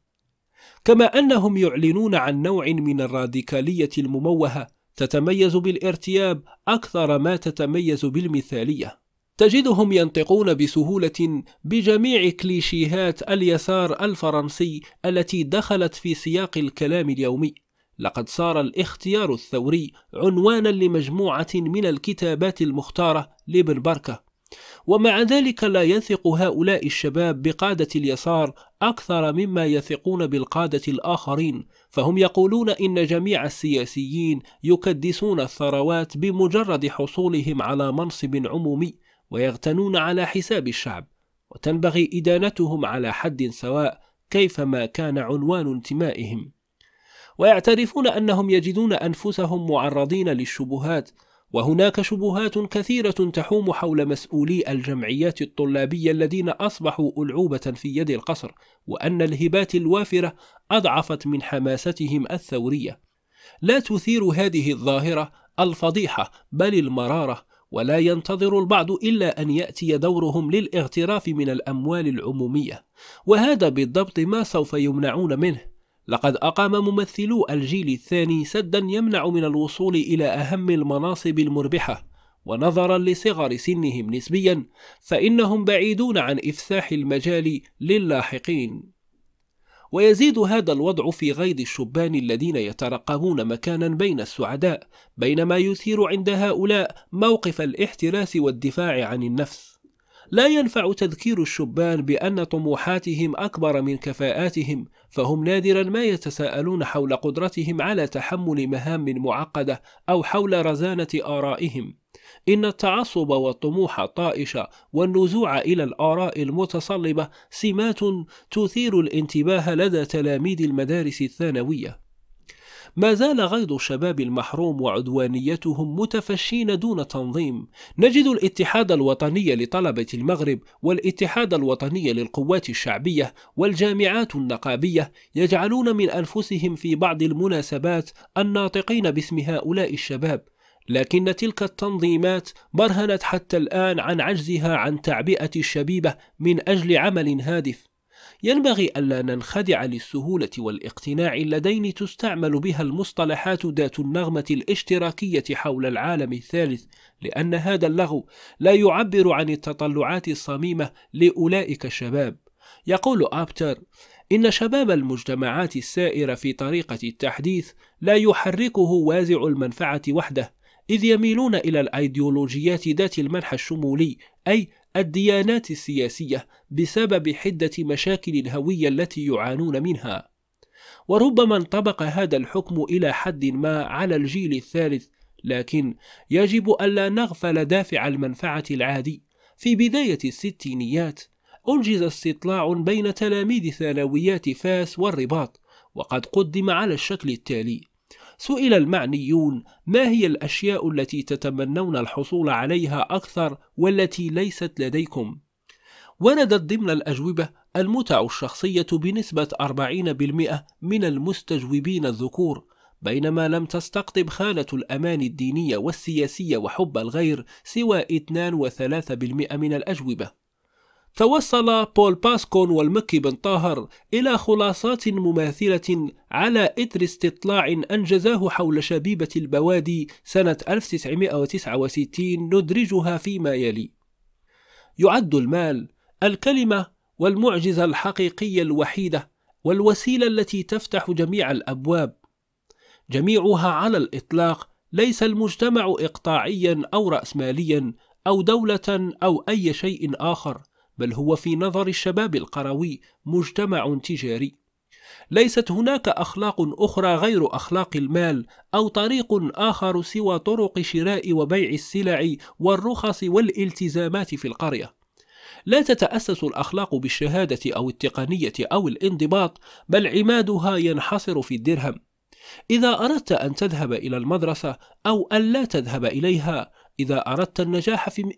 كما أنهم يعلنون عن نوع من الراديكالية المموهة تتميز بالارتياب أكثر ما تتميز بالمثالية تجدهم ينطقون بسهولة بجميع كليشيهات اليسار الفرنسي التي دخلت في سياق الكلام اليومي لقد صار الاختيار الثوري عنوانا لمجموعة من الكتابات المختارة لابن بركة ومع ذلك لا يثق هؤلاء الشباب بقادة اليسار أكثر مما يثقون بالقادة الآخرين فهم يقولون إن جميع السياسيين يكدسون الثروات بمجرد حصولهم على منصب عمومي ويغتنون على حساب الشعب وتنبغي إدانتهم على حد سواء كيفما كان عنوان انتمائهم ويعترفون أنهم يجدون أنفسهم معرضين للشبهات وهناك شبهات كثيرة تحوم حول مسؤولي الجمعيات الطلابية الذين أصبحوا ألعوبة في يد القصر وأن الهبات الوافرة أضعفت من حماستهم الثورية لا تثير هذه الظاهرة الفضيحة بل المرارة ولا ينتظر البعض إلا أن يأتي دورهم للاغتراف من الأموال العمومية وهذا بالضبط ما سوف يمنعون منه لقد أقام ممثلو الجيل الثاني سدا يمنع من الوصول إلى أهم المناصب المربحة ونظرا لصغر سنهم نسبيا فإنهم بعيدون عن إفساح المجال للاحقين ويزيد هذا الوضع في غيظ الشبان الذين يترقبون مكانا بين السعداء بينما يثير عند هؤلاء موقف الاحتراس والدفاع عن النفس لا ينفع تذكير الشبان بأن طموحاتهم أكبر من كفاءاتهم فهم نادرا ما يتساءلون حول قدرتهم على تحمل مهام معقدة أو حول رزانة آرائهم إن التعصب والطموح الطائش والنزوع إلى الآراء المتصلبة سمات تثير الانتباه لدى تلاميذ المدارس الثانوية ما زال غيظ الشباب المحروم وعدوانيتهم متفشين دون تنظيم نجد الاتحاد الوطني لطلبة المغرب والاتحاد الوطني للقوات الشعبية والجامعات النقابية يجعلون من أنفسهم في بعض المناسبات الناطقين باسم هؤلاء الشباب لكن تلك التنظيمات برهنت حتى الآن عن عجزها عن تعبئة الشبيبة من أجل عمل هادف ينبغي ألا ننخدع للسهولة والاقتناع اللذين تستعمل بها المصطلحات ذات النغمة الاشتراكية حول العالم الثالث لأن هذا اللغو لا يعبر عن التطلعات الصميمة لأولئك الشباب يقول آبتر إن شباب المجتمعات السائرة في طريقة التحديث لا يحركه وازع المنفعة وحده إذ يميلون إلى الأيديولوجيات ذات المنحى الشمولي أي الديانات السياسية بسبب حدة مشاكل الهوية التي يعانون منها وربما انطبق هذا الحكم إلى حد ما على الجيل الثالث لكن يجب ألا نغفل دافع المنفعة العادي في بداية الستينيات أنجز استطلاع بين تلاميذ ثانويات فاس والرباط وقد قدم على الشكل التالي سئل المعنيون ما هي الأشياء التي تتمنون الحصول عليها أكثر والتي ليست لديكم؟ وردت ضمن الأجوبة المتع الشخصية بنسبة 40% من المستجوبين الذكور بينما لم تستقطب خانة الأمان الدينية والسياسية وحب الغير سوى 2 و3% من الأجوبة توصل بول باسكون والمكي بن طاهر إلى خلاصات مماثلة على إثر استطلاع أنجزاه حول شبيبة البوادي سنة 1969 ندرجها فيما يلي يعد المال الكلمة والمعجزة الحقيقية الوحيدة والوسيلة التي تفتح جميع الأبواب جميعها على الإطلاق ليس المجتمع إقطاعيا أو رأسماليا أو دولة أو أي شيء آخر بل هو في نظر الشباب القروي مجتمع تجاري ليست هناك أخلاق أخرى غير أخلاق المال أو طريق آخر سوى طرق شراء وبيع السلع والرخص والالتزامات في القرية لا تتأسس الأخلاق بالشهادة أو التقنية أو الانضباط بل عمادها ينحصر في الدرهم إذا أردت أن تذهب إلى المدرسة أو أن لا تذهب إليها إذا أردت النجاح في م...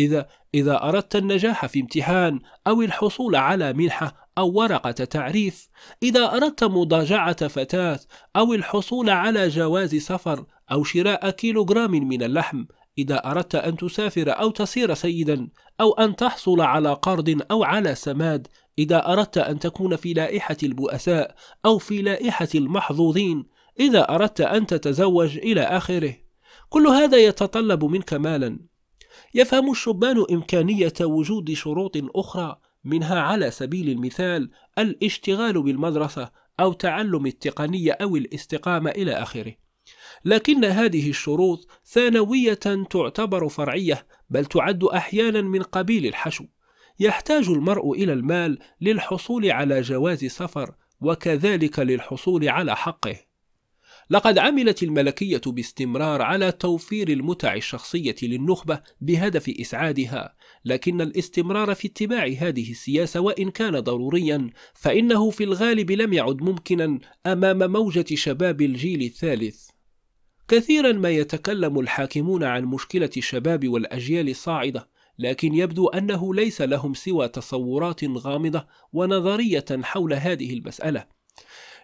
إذا إذا أردت النجاح في امتحان أو الحصول على منحة أو ورقة تعريف، إذا أردت مضاجعة فتاة أو الحصول على جواز سفر أو شراء كيلوغرام من اللحم، إذا أردت أن تسافر أو تصير سيدا أو أن تحصل على قرض أو على سماد، إذا أردت أن تكون في لائحة البؤساء أو في لائحة المحظوظين، إذا أردت أن تتزوج إلى آخره. كل هذا يتطلب منك مالا يفهم الشبان إمكانية وجود شروط أخرى منها على سبيل المثال الاشتغال بالمدرسة أو تعلم التقنية أو الاستقامة إلى آخره لكن هذه الشروط ثانوية تعتبر فرعية بل تعد أحيانا من قبيل الحشو يحتاج المرء إلى المال للحصول على جواز سفر وكذلك للحصول على حقه لقد عملت الملكية باستمرار على توفير المتع الشخصية للنخبة بهدف إسعادها، لكن الاستمرار في اتباع هذه السياسة وإن كان ضروريا، فإنه في الغالب لم يعد ممكنا أمام موجة شباب الجيل الثالث. كثيرا ما يتكلم الحاكمون عن مشكلة الشباب والأجيال الصاعدة، لكن يبدو أنه ليس لهم سوى تصورات غامضة ونظرية حول هذه المسألة.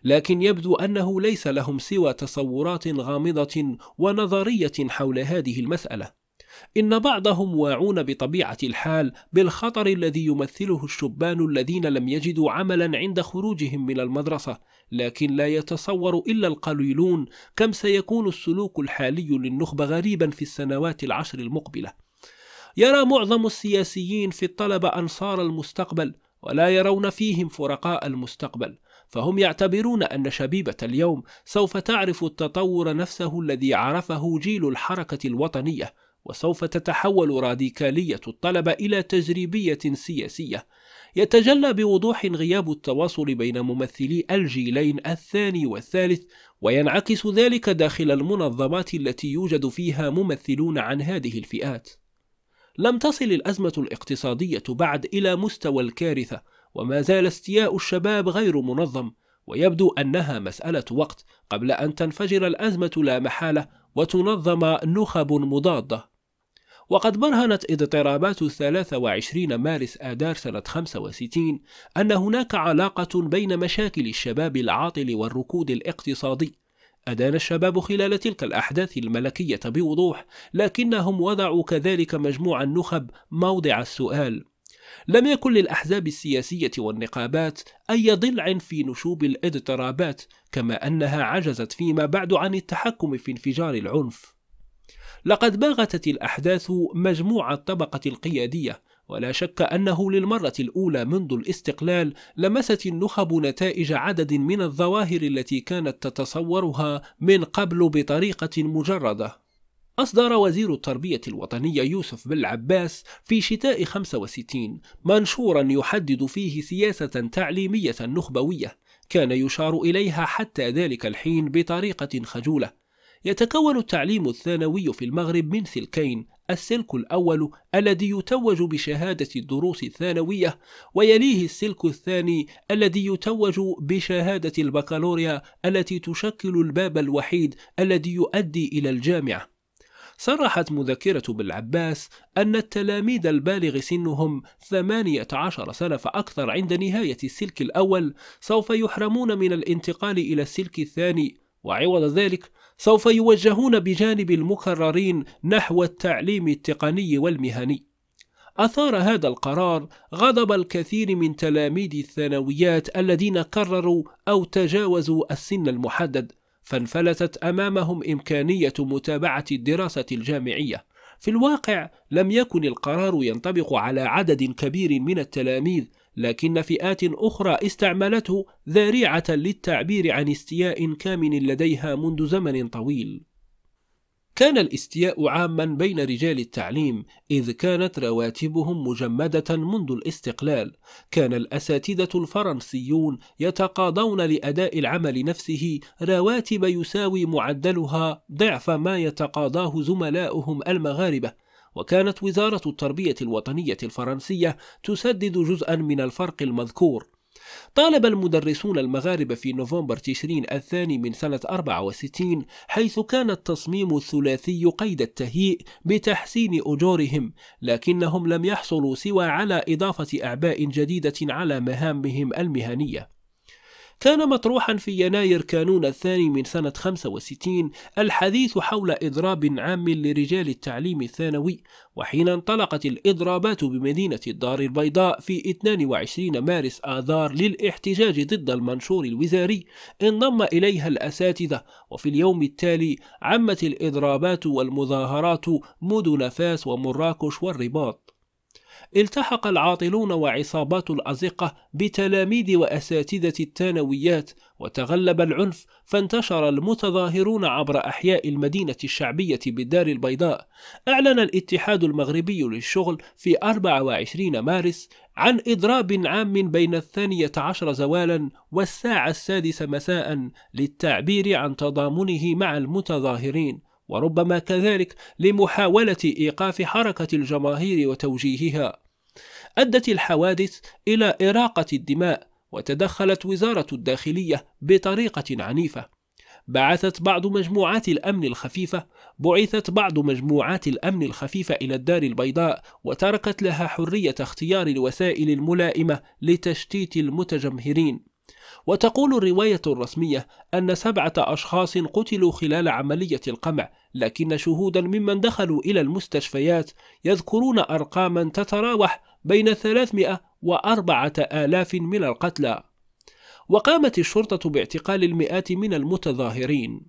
لكن يبدو أنه ليس لهم سوى تصورات غامضة ونظرية حول هذه المسألة إن بعضهم واعون بطبيعة الحال بالخطر الذي يمثله الشبان الذين لم يجدوا عملا عند خروجهم من المدرسة لكن لا يتصور إلا القليلون كم سيكون السلوك الحالي للنخبة غريبا في السنوات العشر المقبلة يرى معظم السياسيين في الطلبة أنصار المستقبل ولا يرون فيهم فرقاء المستقبل فهم يعتبرون أن شبيبة اليوم سوف تعرف التطور نفسه الذي عرفه جيل الحركة الوطنية وسوف تتحول راديكالية الطلبة إلى تجريبية سياسية يتجلى بوضوح غياب التواصل بين ممثلي الجيلين الثاني والثالث وينعكس ذلك داخل المنظمات التي يوجد فيها ممثلون عن هذه الفئات لم تصل الأزمة الاقتصادية بعد إلى مستوى الكارثة وما زال استياء الشباب غير منظم ويبدو أنها مسألة وقت قبل أن تنفجر الأزمة لا محالة وتنظم نخب مضادة وقد برهنت اضطرابات 23 مارس آذار سنة 65 أن هناك علاقة بين مشاكل الشباب العاطل والركود الاقتصادي أدان الشباب خلال تلك الأحداث الملكية بوضوح لكنهم وضعوا كذلك مجموع النخب موضع السؤال لم يكن للأحزاب السياسية والنقابات أي ضلع في نشوب الاضطرابات كما أنها عجزت فيما بعد عن التحكم في انفجار العنف لقد باغتت الأحداث مجموع الطبقة القيادية ولا شك أنه للمرة الأولى منذ الاستقلال لمست النخب نتائج عدد من الظواهر التي كانت تتصورها من قبل بطريقة مجردة أصدر وزير التربية الوطنية يوسف بالعباس في شتاء 65 منشورا يحدد فيه سياسة تعليمية نخبوية كان يشار إليها حتى ذلك الحين بطريقة خجولة يتكون التعليم الثانوي في المغرب من سلكين السلك الأول الذي يتوج بشهادة الدروس الثانوية ويليه السلك الثاني الذي يتوج بشهادة البكالوريا التي تشكل الباب الوحيد الذي يؤدي إلى الجامعة صرحت مذكرة بالعباس أن التلاميذ البالغ سنهم 18 سنة فأكثر عند نهاية السلك الأول سوف يحرمون من الانتقال إلى السلك الثاني وعوض ذلك سوف يوجهون بجانب المكررين نحو التعليم التقني والمهني أثار هذا القرار غضب الكثير من تلاميذ الثانويات الذين كرروا أو تجاوزوا السن المحدد فانفلتت أمامهم إمكانية متابعة الدراسة الجامعية في الواقع لم يكن القرار ينطبق على عدد كبير من التلاميذ لكن فئات أخرى استعملته ذريعة للتعبير عن استياء كامن لديها منذ زمن طويل كان الاستياء عاما بين رجال التعليم إذ كانت رواتبهم مجمدة منذ الاستقلال كان الأساتذة الفرنسيون يتقاضون لأداء العمل نفسه رواتب يساوي معدلها ضعف ما يتقاضاه زملاؤهم المغاربة وكانت وزارة التربية الوطنية الفرنسية تسدد جزءا من الفرق المذكور طالب المدرسون المغاربة في نوفمبر تشرين الثاني من سنة 64 حيث كان التصميم الثلاثي قيد التهيئ بتحسين أجورهم لكنهم لم يحصلوا سوى على إضافة أعباء جديدة على مهامهم المهنية كان مطروحا في يناير كانون الثاني من سنة 65 الحديث حول إضراب عام لرجال التعليم الثانوي وحين انطلقت الإضرابات بمدينة الدار البيضاء في 22 مارس آذار للاحتجاج ضد المنشور الوزاري انضم إليها الأساتذة وفي اليوم التالي عمت الإضرابات والمظاهرات مدن فاس ومراكش والرباط التحق العاطلون وعصابات الأزقة بتلاميذ وأساتذة الثانويات وتغلب العنف فانتشر المتظاهرون عبر أحياء المدينة الشعبية بالدار البيضاء أعلن الاتحاد المغربي للشغل في 24 مارس عن إضراب عام بين الثانية عشر زوالا والساعة السادسة مساء للتعبير عن تضامنه مع المتظاهرين وربما كذلك لمحاولة إيقاف حركة الجماهير وتوجيهها أدت الحوادث إلى إراقة الدماء وتدخلت وزارة الداخلية بطريقة عنيفة بعثت بعض مجموعات الأمن الخفيفة بعثت بعض مجموعات الأمن الخفيفة إلى الدار البيضاء وتركت لها حرية اختيار الوسائل الملائمة لتشتيت المتجمهرين وتقول الرواية الرسمية أن سبعة أشخاص قتلوا خلال عملية القمع لكن شهودا ممن دخلوا إلى المستشفيات يذكرون أرقاما تتراوح بين 300 وأربعة آلاف من القتلى وقامت الشرطة باعتقال المئات من المتظاهرين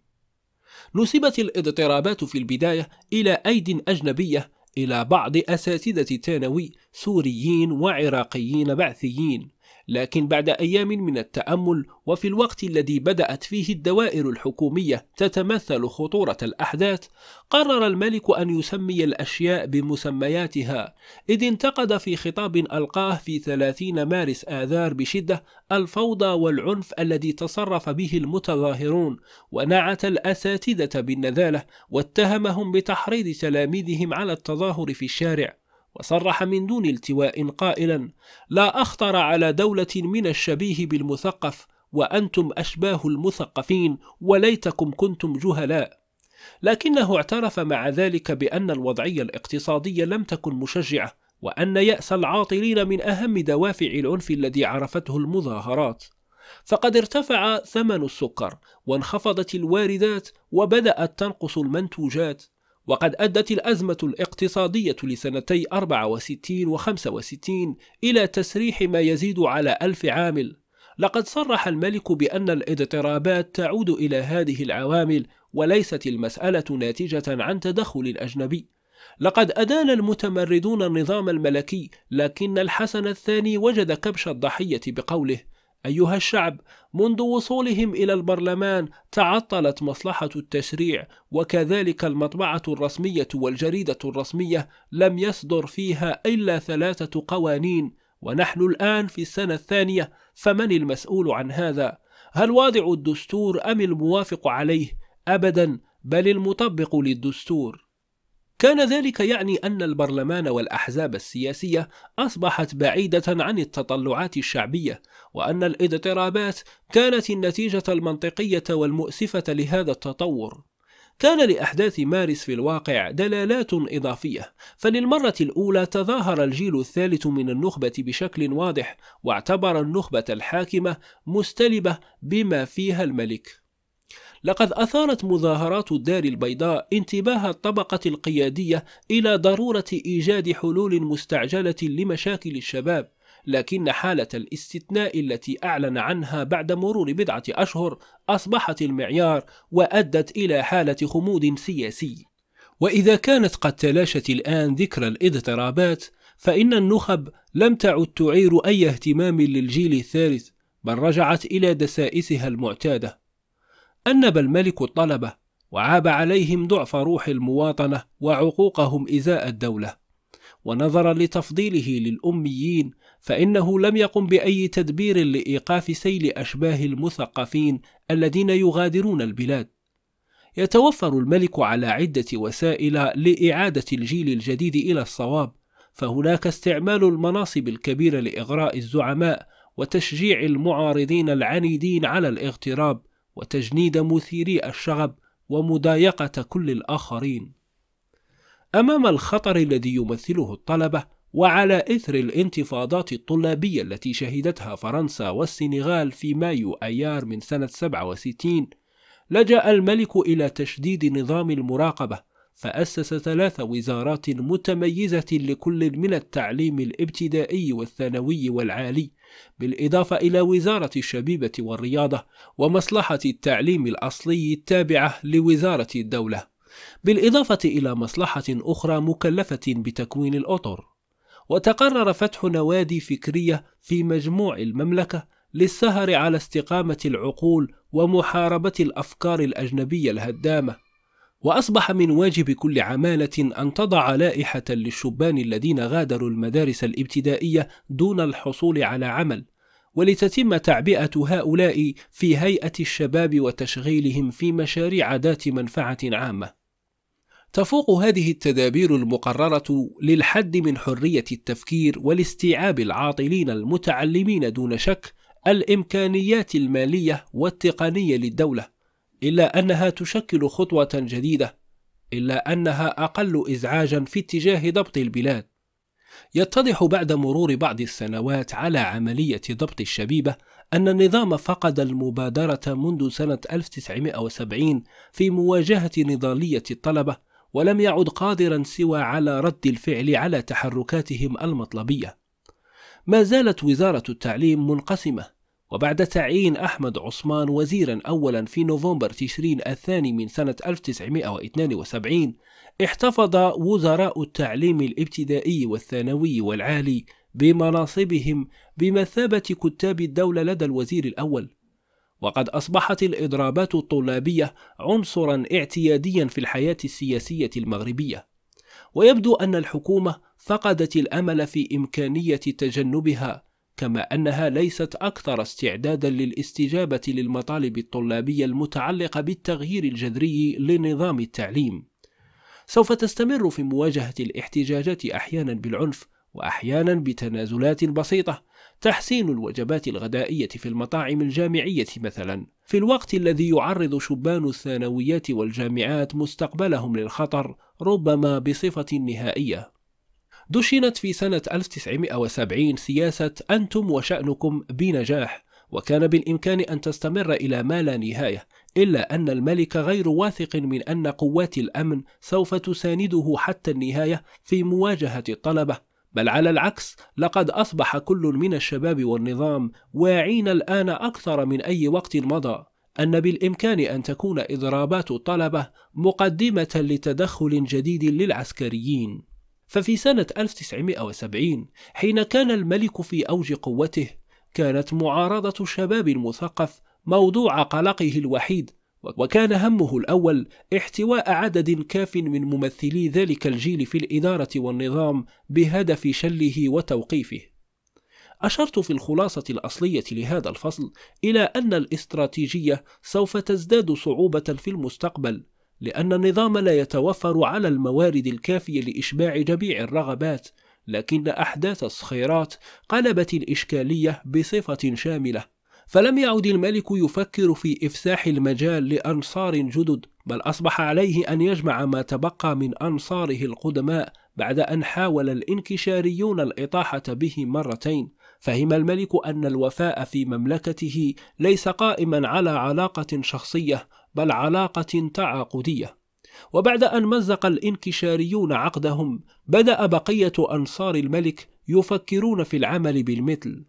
نسبت الاضطرابات في البداية إلى أيد أجنبية إلى بعض أساتذة ثانوي سوريين وعراقيين بعثيين لكن بعد أيام من التأمل وفي الوقت الذي بدأت فيه الدوائر الحكومية تتمثل خطورة الأحداث قرر الملك أن يسمي الأشياء بمسمياتها إذ انتقد في خطاب ألقاه في 30 مارس آذار بشدة الفوضى والعنف الذي تصرف به المتظاهرون ونعت الأساتذة بالنذالة واتهمهم بتحريض تلاميذهم على التظاهر في الشارع وصرح من دون التواء قائلا لا أخطر على دولة من الشبيه بالمثقف وأنتم أشباه المثقفين وليتكم كنتم جهلاء لكنه اعترف مع ذلك بأن الوضعية الاقتصادية لم تكن مشجعة وأن يأس العاطلين من أهم دوافع العنف الذي عرفته المظاهرات فقد ارتفع ثمن السكر وانخفضت الواردات وبدأت تنقص المنتوجات وقد أدت الأزمة الاقتصادية لسنتي 64 و 65 إلى تسريح ما يزيد على ألف عامل لقد صرح الملك بأن الاضطرابات تعود إلى هذه العوامل وليست المسألة ناتجة عن تدخل أجنبي لقد أدان المتمردون النظام الملكي لكن الحسن الثاني وجد كبش الضحية بقوله أيها الشعب منذ وصولهم إلى البرلمان تعطلت مصلحة التشريع وكذلك المطبعة الرسمية والجريدة الرسمية لم يصدر فيها إلا ثلاثة قوانين ونحن الآن في السنة الثانية فمن المسؤول عن هذا؟ هل واضع الدستور أم الموافق عليه؟ أبدا بل المطبق للدستور كان ذلك يعني أن البرلمان والأحزاب السياسية أصبحت بعيدة عن التطلعات الشعبية، وأن الاضطرابات كانت النتيجة المنطقية والمؤسفة لهذا التطور. كان لأحداث مارس في الواقع دلالات إضافية، فللمرة الأولى تظاهر الجيل الثالث من النخبة بشكل واضح، واعتبر النخبة الحاكمة مستلبة بما فيها الملك. لقد أثارت مظاهرات الدار البيضاء انتباه الطبقة القيادية إلى ضرورة إيجاد حلول مستعجلة لمشاكل الشباب لكن حالة الاستثناء التي أعلن عنها بعد مرور بضعة أشهر أصبحت المعيار وأدت إلى حالة خمود سياسي وإذا كانت قد تلاشت الآن ذكرى الاضطرابات فإن النخب لم تعد تعير أي اهتمام للجيل الثالث بل رجعت إلى دسائسها المعتادة أنب الملك الطلبة وعاب عليهم ضعف روح المواطنة وعقوقهم إزاء الدولة ونظرا لتفضيله للأميين فإنه لم يقم بأي تدبير لإيقاف سيل أشباه المثقفين الذين يغادرون البلاد يتوفر الملك على عدة وسائل لإعادة الجيل الجديد إلى الصواب فهناك استعمال المناصب الكبيرة لإغراء الزعماء وتشجيع المعارضين العنيدين على الاغتراب وتجنيد مثيري الشغب ومضايقة كل الآخرين أمام الخطر الذي يمثله الطلبة وعلى إثر الانتفاضات الطلابية التي شهدتها فرنسا والسنغال في مايو أيار من سنة 67 لجأ الملك إلى تشديد نظام المراقبة فأسس ثلاث وزارات متميزة لكل من التعليم الابتدائي والثانوي والعالي بالإضافة إلى وزارة الشبيبة والرياضة ومصلحة التعليم الأصلي التابعة لوزارة الدولة بالإضافة إلى مصلحة أخرى مكلفة بتكوين الأطر وتقرر فتح نوادي فكرية في مجموع المملكة للسهر على استقامة العقول ومحاربة الأفكار الأجنبية الهدامة وأصبح من واجب كل عمالة أن تضع لائحة للشبان الذين غادروا المدارس الابتدائية دون الحصول على عمل، ولتتم تعبئة هؤلاء في هيئة الشباب وتشغيلهم في مشاريع ذات منفعة عامة. تفوق هذه التدابير المقررة للحد من حرية التفكير والاستيعاب العاطلين المتعلمين دون شك الإمكانيات المالية والتقنية للدولة إلا أنها تشكل خطوة جديدة إلا أنها أقل إزعاجا في اتجاه ضبط البلاد يتضح بعد مرور بعض السنوات على عملية ضبط الشبيبة أن النظام فقد المبادرة منذ سنة 1970 في مواجهة نضالية الطلبة ولم يعد قادرا سوى على رد الفعل على تحركاتهم المطلبية ما زالت وزارة التعليم منقسمة وبعد تعيين أحمد عثمان وزيرا أولا في نوفمبر تشرين الثاني من سنة 1972 احتفظ وزراء التعليم الابتدائي والثانوي والعالي بمناصبهم بمثابة كتاب الدولة لدى الوزير الأول وقد أصبحت الإضرابات الطلابية عنصرا اعتياديا في الحياة السياسية المغربية ويبدو أن الحكومة فقدت الأمل في إمكانية تجنبها كما أنها ليست أكثر استعدادا للاستجابة للمطالب الطلابية المتعلقة بالتغيير الجذري لنظام التعليم. سوف تستمر في مواجهة الاحتجاجات أحيانا بالعنف وأحيانا بتنازلات بسيطة تحسين الوجبات الغدائية في المطاعم الجامعية مثلا في الوقت الذي يعرض شبان الثانويات والجامعات مستقبلهم للخطر ربما بصفة نهائية دشنت في سنة 1970 سياسة أنتم وشأنكم بنجاح وكان بالإمكان أن تستمر إلى ما لا نهاية إلا أن الملك غير واثق من أن قوات الأمن سوف تسانده حتى النهاية في مواجهة الطلبة بل على العكس لقد أصبح كل من الشباب والنظام واعين الآن أكثر من أي وقت مضى أن بالإمكان أن تكون إضرابات الطلبة مقدمة لتدخل جديد للعسكريين ففي سنة 1970 حين كان الملك في أوج قوته كانت معارضة الشباب المثقف موضوع قلقه الوحيد وكان همه الأول احتواء عدد كاف من ممثلي ذلك الجيل في الإدارة والنظام بهدف شله وتوقيفه أشرت في الخلاصة الأصلية لهذا الفصل إلى أن الاستراتيجية سوف تزداد صعوبة في المستقبل لأن النظام لا يتوفر على الموارد الكافية لإشباع جميع الرغبات لكن أحداث الصخيرات قلبت الإشكالية بصفة شاملة فلم يعد الملك يفكر في إفساح المجال لأنصار جدد بل أصبح عليه أن يجمع ما تبقى من أنصاره القدماء بعد أن حاول الإنكشاريون الإطاحة به مرتين فهم الملك أن الوفاء في مملكته ليس قائما على علاقة شخصية بل علاقة تعاقدية وبعد أن مزق الإنكشاريون عقدهم بدأ بقية أنصار الملك يفكرون في العمل بالمثل